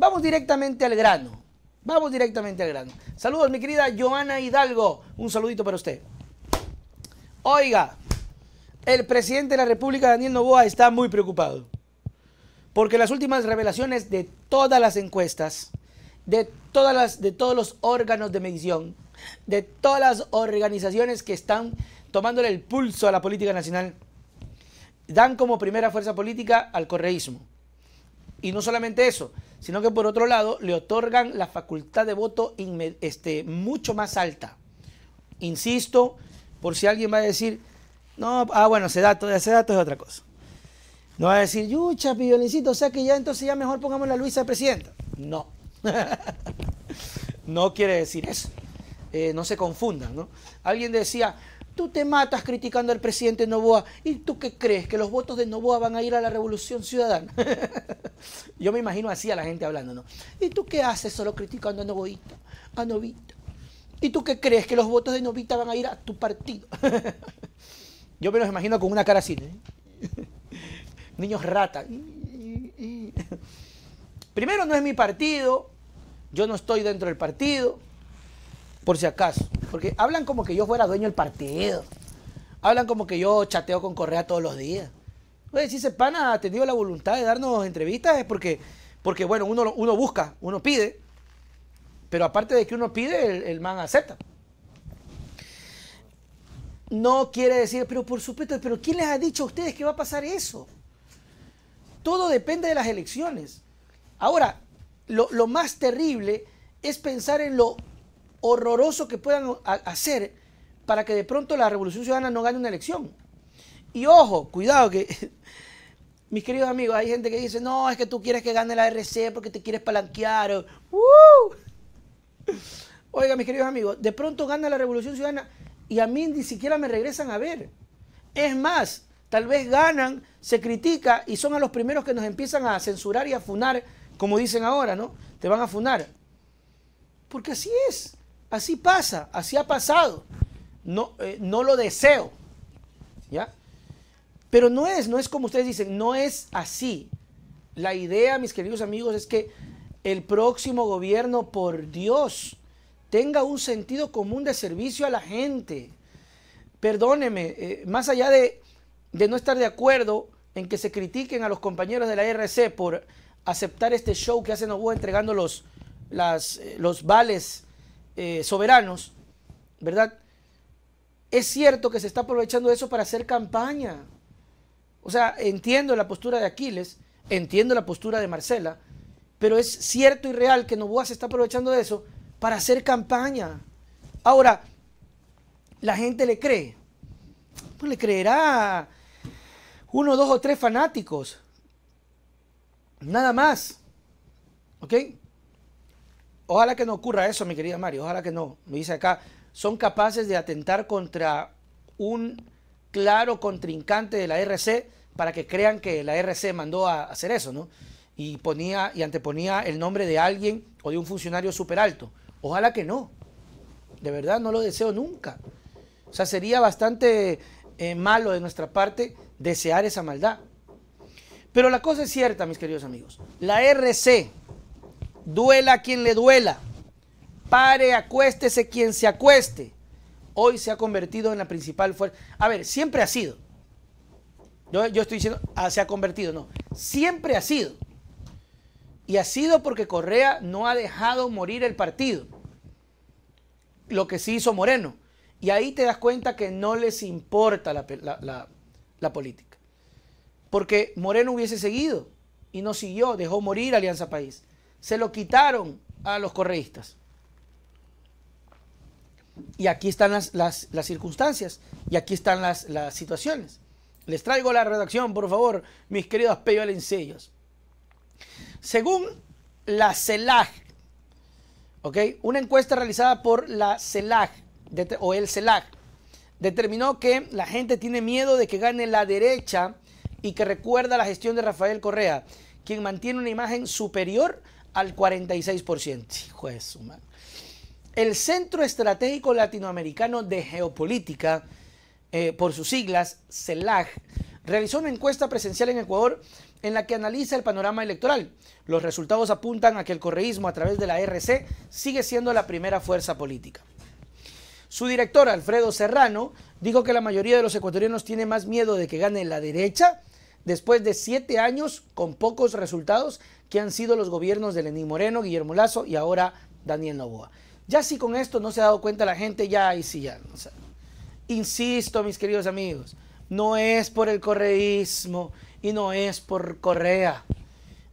Vamos directamente al grano. Vamos directamente al grano. Saludos, mi querida Joana Hidalgo. Un saludito para usted. Oiga, el presidente de la República, Daniel Novoa, está muy preocupado. Porque las últimas revelaciones de todas las encuestas, de, todas las, de todos los órganos de medición, de todas las organizaciones que están tomándole el pulso a la política nacional, dan como primera fuerza política al correísmo. Y no solamente eso, sino que por otro lado le otorgan la facultad de voto este, mucho más alta. Insisto, por si alguien va a decir, no, ah, bueno, ese dato, ese dato es otra cosa. No va a decir, yucha, violincito, o sea que ya entonces ya mejor pongamos la Luisa presidenta. No. no quiere decir eso. Eh, no se confundan, ¿no? Alguien decía, Tú te matas criticando al presidente Novoa. ¿Y tú qué crees? ¿Que los votos de Novoa van a ir a la revolución ciudadana? Yo me imagino así a la gente hablando, ¿no? ¿Y tú qué haces solo criticando a Novoita, a Novita? ¿Y tú qué crees? ¿Que los votos de Novita van a ir a tu partido? Yo me los imagino con una cara así. ¿eh? Niños rata. Primero, no es mi partido. Yo no estoy dentro del partido. Por si acaso. Porque hablan como que yo fuera dueño del partido. Hablan como que yo chateo con Correa todos los días. si ese pana ha tenido la voluntad de darnos entrevistas es porque, porque bueno, uno, uno busca, uno pide. Pero aparte de que uno pide, el, el man acepta. No quiere decir, pero por supuesto, pero ¿quién les ha dicho a ustedes que va a pasar eso? Todo depende de las elecciones. Ahora, lo más terrible es pensar en lo horroroso que puedan hacer para que de pronto la Revolución Ciudadana no gane una elección. Y ojo, cuidado que, mis queridos amigos, hay gente que dice, no, es que tú quieres que gane la RC porque te quieres palanquear. Oiga, mis queridos amigos, de pronto gana la Revolución Ciudadana y a mí ni siquiera me regresan a ver. Es más, tal vez ganan, se critica y son a los primeros que nos empiezan a censurar y a funar, como dicen ahora, ¿no? Te van a funar. Porque así es. Así pasa, así ha pasado. No, eh, no lo deseo. ¿Ya? Pero no es, no es como ustedes dicen, no es así. La idea, mis queridos amigos, es que el próximo gobierno, por Dios, tenga un sentido común de servicio a la gente. Perdóneme, eh, más allá de, no estar de acuerdo en que se critiquen a los compañeros de la RC por aceptar este show que hacen Novo entregando los, las, eh, los vales eh, soberanos, ¿verdad? Es cierto que se está aprovechando eso para hacer campaña. O sea, entiendo la postura de Aquiles, entiendo la postura de Marcela, pero es cierto y real que Novoa se está aprovechando de eso para hacer campaña. Ahora, la gente le cree. Pues le creerá uno, dos o tres fanáticos. Nada más. ¿Ok? Ojalá que no ocurra eso, mi querida Mario, ojalá que no. Me dice acá, son capaces de atentar contra un claro contrincante de la RC para que crean que la RC mandó a hacer eso, ¿no? Y ponía y anteponía el nombre de alguien o de un funcionario súper alto. Ojalá que no. De verdad, no lo deseo nunca. O sea, sería bastante eh, malo de nuestra parte desear esa maldad. Pero la cosa es cierta, mis queridos amigos. La RC, duela quien le duela, pare, acuéstese quien se acueste, hoy se ha convertido en la principal fuerza. A ver, siempre ha sido. Yo, estoy diciendo, ah, se ha convertido, no. Siempre ha sido. Y ha sido porque Correa no ha dejado morir el partido. Lo que sí hizo Moreno. Y ahí te das cuenta que no les importa la política. Porque Moreno hubiese seguido y no siguió, dejó morir Alianza País se lo quitaron a los correístas. Y aquí están las, circunstancias y aquí están las, situaciones. Les traigo la redacción, por favor, mis queridos peyvalencellos. Según la CELAG, ¿ok? una encuesta realizada por la CELAG o el CELAG, determinó que la gente tiene miedo de que gane la derecha y que recuerda la gestión de Rafael Correa, quien mantiene una imagen superior al 46%. su El Centro Estratégico Latinoamericano de Geopolítica, eh, por sus siglas, CELAG, realizó una encuesta presencial en Ecuador en la que analiza el panorama electoral. Los resultados apuntan a que el correísmo a través de la RC sigue siendo la primera fuerza política. Su director, Alfredo Serrano, dijo que la mayoría de los ecuatorianos tiene más miedo de que gane la derecha después de siete años con pocos resultados que han sido los gobiernos de Lenín Moreno, Guillermo Lazo y ahora Daniel Novoa. Ya si con esto no se ha dado cuenta la gente, ya y si ya. insisto, mis queridos amigos, no es por el correísmo y no es por Correa.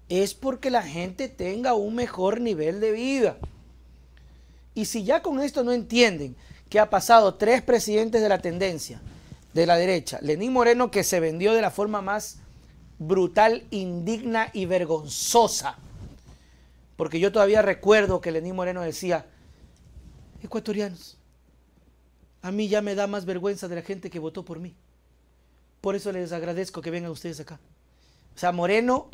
Es porque la gente tenga un mejor nivel de vida. Y si ya con esto no entienden que ha pasado tres presidentes de la tendencia, de la derecha, Lenín Moreno que se vendió de la forma más brutal, indigna y vergonzosa. Porque yo todavía recuerdo que Lenín Moreno decía, ecuatorianos, a mí ya me da más vergüenza de la gente que votó por mí. Por eso les agradezco que vengan ustedes acá. O sea, Moreno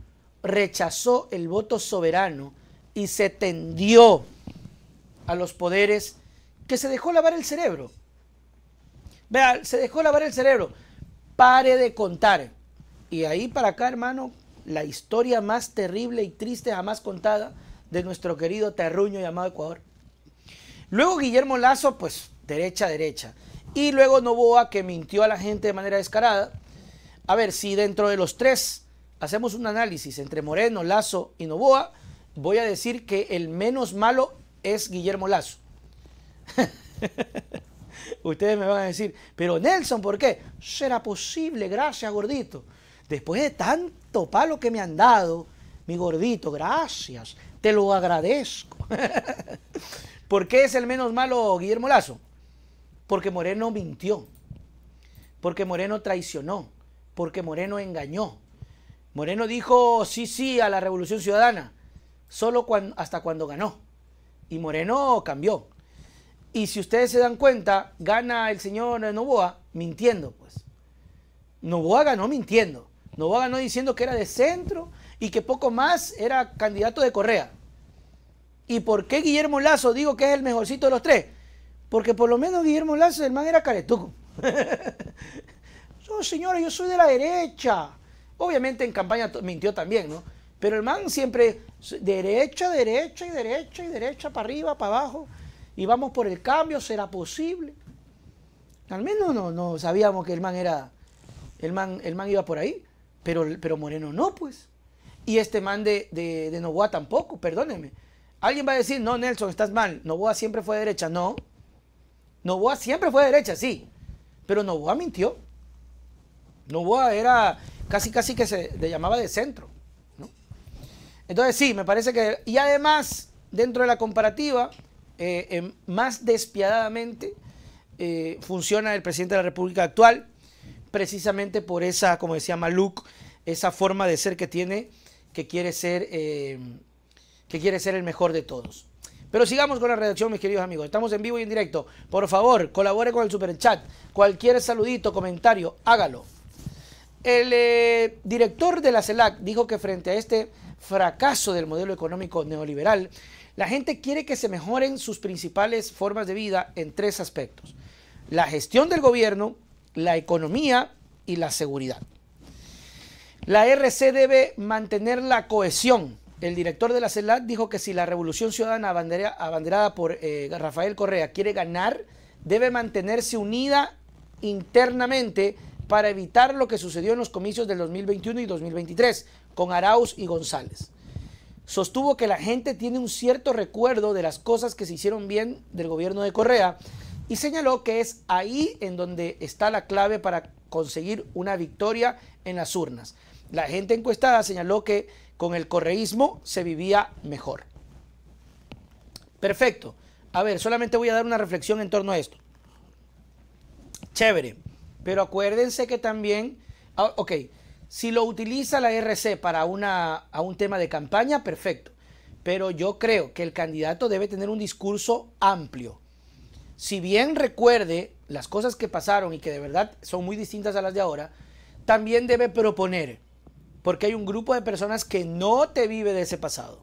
rechazó el voto soberano y se tendió a los poderes que se dejó lavar el cerebro. Vean, se dejó lavar el cerebro. Pare de contar. Y ahí para acá, hermano, la historia más terrible y triste jamás contada de nuestro querido terruño llamado Ecuador. Luego Guillermo Lazo, pues derecha, derecha. Y luego Novoa, que mintió a la gente de manera descarada. A ver, si dentro de los tres hacemos un análisis entre Moreno, Lazo y Novoa, voy a decir que el menos malo es Guillermo Lazo. Ustedes me van a decir, pero Nelson, ¿por qué? Será posible, gracias, gordito. Después de tanto palo que me han dado, mi gordito, gracias, te lo agradezco. ¿Por qué es el menos malo Guillermo Lazo? Porque Moreno mintió, porque Moreno traicionó, porque Moreno engañó. Moreno dijo sí, sí a la Revolución Ciudadana, solo hasta cuando ganó. Y Moreno cambió. Y si ustedes se dan cuenta, gana el señor Novoa mintiendo, pues. Novoa ganó mintiendo. Novoa ganó diciendo que era de centro y que poco más era candidato de Correa. ¿Y por qué Guillermo Lazo digo que es el mejorcito de los tres? Porque por lo menos Guillermo Lazo, el man era caretuco. no, señora, yo soy de la derecha. Obviamente en campaña mintió también, ¿no? Pero el man siempre derecha, derecha y derecha y derecha, para arriba, para abajo y vamos por el cambio, será posible. Al menos no, no sabíamos que el man era, el man, el man iba por ahí, pero, pero Moreno no, pues. Y este man de, de, Novoa tampoco, perdónenme. Alguien va a decir, no, Nelson, estás mal. Novoa siempre fue derecha. No. Novoa siempre fue derecha, sí. Pero Novoa mintió. Novoa era casi, casi que se le llamaba de centro. Entonces, sí, me parece que. Y además, dentro de la comparativa, eh, em, más despiadadamente eh, funciona el presidente de la República actual, precisamente por esa, como decía Maluk, esa forma de ser que tiene, que quiere ser, em, que quiere ser el mejor de todos. Pero sigamos con la redacción, mis queridos amigos. Estamos en vivo y en directo. Por favor, colabore con el superchat. Cualquier saludito, comentario, hágalo. El eh, director de la CELAC dijo que frente a este fracaso del modelo económico neoliberal, la gente quiere que se mejoren sus principales formas de vida en tres aspectos. La gestión del gobierno, la economía y la seguridad. La RC debe mantener la cohesión. El director de la CELAC dijo que si la Revolución Ciudadana abanderada por eh, Rafael Correa quiere ganar, debe mantenerse unida internamente para evitar lo que sucedió en los comicios del 2021 y 2023 con Arauz y González sostuvo que la gente tiene un cierto recuerdo de las cosas que se hicieron bien del gobierno de Correa y señaló que es ahí en donde está la clave para conseguir una victoria en las urnas. La gente encuestada señaló que con el correísmo se vivía mejor. Perfecto. A ver, solamente voy a dar una reflexión en torno a esto. Chévere. Pero acuérdense que también... Ah, ok. Si lo utiliza la RC para una, a un tema de campaña, perfecto. Pero yo creo que el candidato debe tener un discurso amplio. Si bien recuerde las cosas que pasaron y que de verdad son muy distintas a las de ahora, también debe proponer. Porque hay un grupo de personas que no te vive de ese pasado,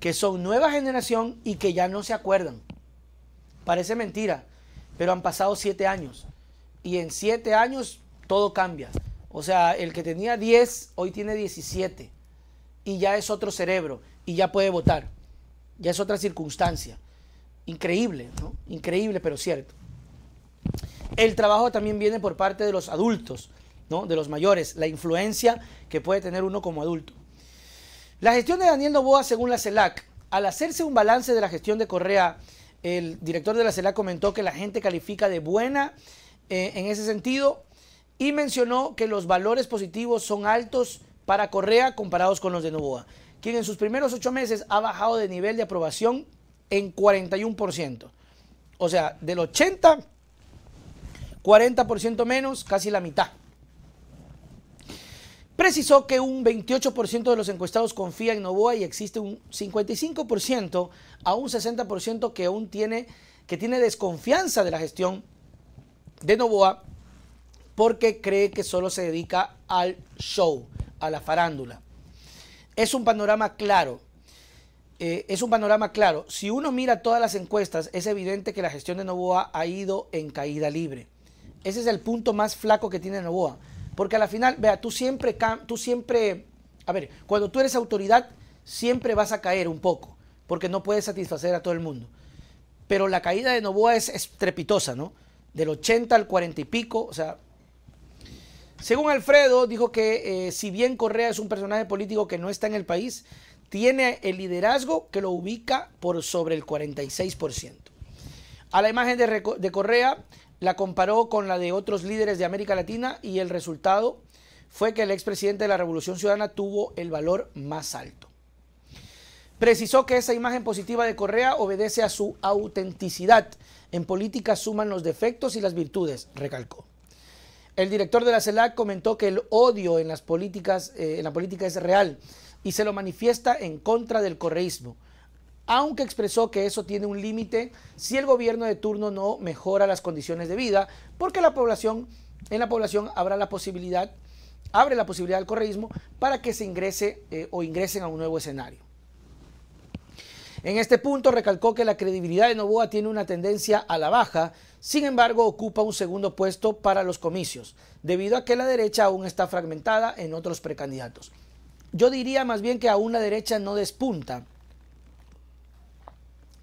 que son nueva generación y que ya no se acuerdan. Parece mentira, pero han pasado siete años. Y en siete años todo cambia. O sea, el que tenía 10, hoy tiene 17. Y ya es otro cerebro. Y ya puede votar. Ya es otra circunstancia. Increíble, ¿no? Increíble, pero cierto. El trabajo también viene por parte de los adultos, ¿no? De los mayores. La influencia que puede tener uno como adulto. La gestión de Daniel Novoa, según la CELAC, al hacerse un balance de la gestión de Correa, el director de la CELAC comentó que la gente califica de buena eh, en ese sentido y mencionó que los valores positivos son altos para Correa comparados con los de Novoa, quien en sus primeros ocho meses ha bajado de nivel de aprobación en 41%. O sea, del 80, 40% menos, casi la mitad. Precisó que un 28% de los encuestados confía en Novoa y existe un 55% a un 60% que aún tiene, que tiene desconfianza de la gestión de Novoa porque cree que solo se dedica al show, a la farándula. Es un panorama claro. Eh, es un panorama claro. Si uno mira todas las encuestas, es evidente que la gestión de Novoa ha ido en caída libre. Ese es el punto más flaco que tiene Novoa. Porque a la final, vea, tú siempre, tú siempre, a ver, cuando tú eres autoridad, siempre vas a caer un poco, porque no puedes satisfacer a todo el mundo. Pero la caída de Novoa es estrepitosa, ¿no? Del 80 al 40 y pico, o sea, según Alfredo, dijo que eh, si bien Correa es un personaje político que no está en el país, tiene el liderazgo que lo ubica por sobre el 46%. A la imagen de, de Correa la comparó con la de otros líderes de América Latina y el resultado fue que el expresidente de la Revolución Ciudadana tuvo el valor más alto. Precisó que esa imagen positiva de Correa obedece a su autenticidad. En política suman los defectos y las virtudes, recalcó. El director de la CELAC comentó que el odio en las políticas, eh, en la política es real y se lo manifiesta en contra del correísmo, aunque expresó que eso tiene un límite si el gobierno de turno no mejora las condiciones de vida, porque la población, en la población habrá la posibilidad, abre la posibilidad del correísmo para que se ingrese eh, o ingresen a un nuevo escenario. En este punto recalcó que la credibilidad de Novoa tiene una tendencia a la baja, sin embargo ocupa un segundo puesto para los comicios, debido a que la derecha aún está fragmentada en otros precandidatos. Yo diría más bien que aún la derecha no despunta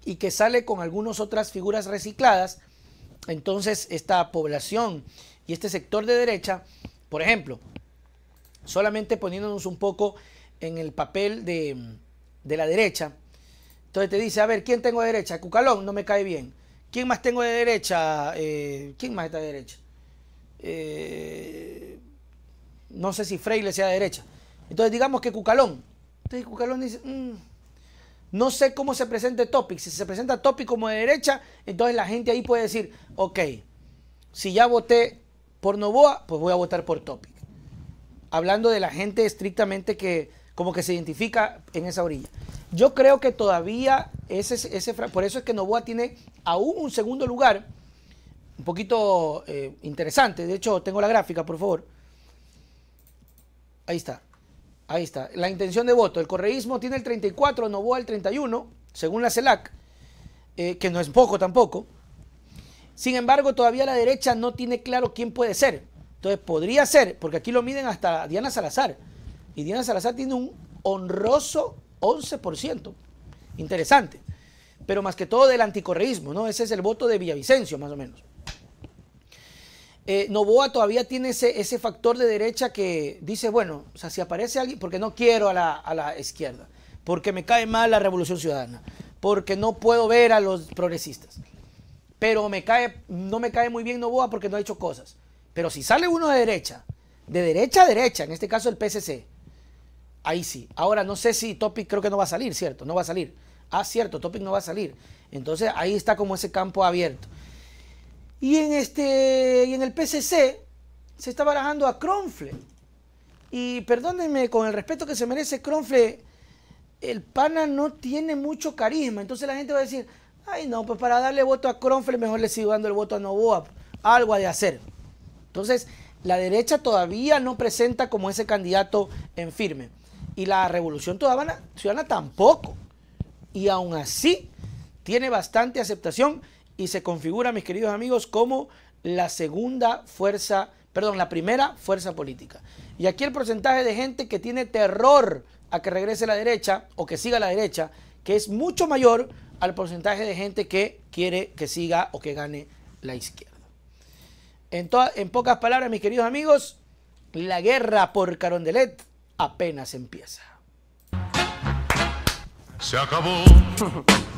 y que sale con algunas otras figuras recicladas, entonces esta población y este sector de derecha, por ejemplo, solamente poniéndonos un poco en el papel de, de la derecha, entonces te dice, a ver, ¿quién tengo de derecha? Cucalón, no me cae bien. ¿Quién más tengo de derecha? Eh, ¿Quién más está de derecha? Eh, no sé si Freire sea de derecha. Entonces digamos que Cucalón. Entonces Cucalón dice, mm, no sé cómo se presente Topic. Si se presenta Topic como de derecha, entonces la gente ahí puede decir, ok, si ya voté por Novoa, pues voy a votar por Topic. Hablando de la gente estrictamente que como que se identifica en esa orilla. Yo creo que todavía ese, ese por eso es que Novoa tiene aún un segundo lugar, un poquito eh, interesante. De hecho, tengo la gráfica, por favor. Ahí está. Ahí está. La intención de voto. El correísmo tiene el 34, Novoa el 31, según la CELAC, eh, que no es poco tampoco. Sin embargo, todavía la derecha no tiene claro quién puede ser. Entonces podría ser, porque aquí lo miden hasta Diana Salazar y Diana Salazar tiene un honroso 11%. Interesante. Pero más que todo del anticorreísmo, ¿no? Ese es el voto de Villavicencio, más o menos. Eh, Novoa todavía tiene ese, factor de derecha que dice, bueno, o sea, si aparece alguien, porque no quiero a la, a la izquierda, porque me cae mal la revolución ciudadana, porque no puedo ver a los progresistas, pero me cae, no me cae muy bien Novoa porque no ha hecho cosas. Pero si sale uno de derecha, de derecha a derecha, en este caso el PSC, Ahí sí. Ahora no sé si Topic creo que no va a salir, ¿cierto? No va a salir. Ah, cierto, Topic no va a salir. Entonces ahí está como ese campo abierto. Y en, este, y en el PCC se está barajando a Cronfle. Y perdónenme, con el respeto que se merece Cronfle, el pana no tiene mucho carisma. Entonces la gente va a decir, ay no, pues para darle voto a Cronfle mejor le sigo dando el voto a Novoa. Algo ha de hacer. Entonces la derecha todavía no presenta como ese candidato en firme y la Revolución Ciudadana tampoco. Y aún así tiene bastante aceptación y se configura, mis queridos amigos, como la segunda fuerza, perdón, la primera fuerza política. Y aquí el porcentaje de gente que tiene terror a que regrese la derecha o que siga la derecha, que es mucho mayor al porcentaje de gente que quiere que siga o que gane la izquierda. en pocas palabras, mis queridos amigos, la guerra por Carondelet apenas empieza. Se acabó.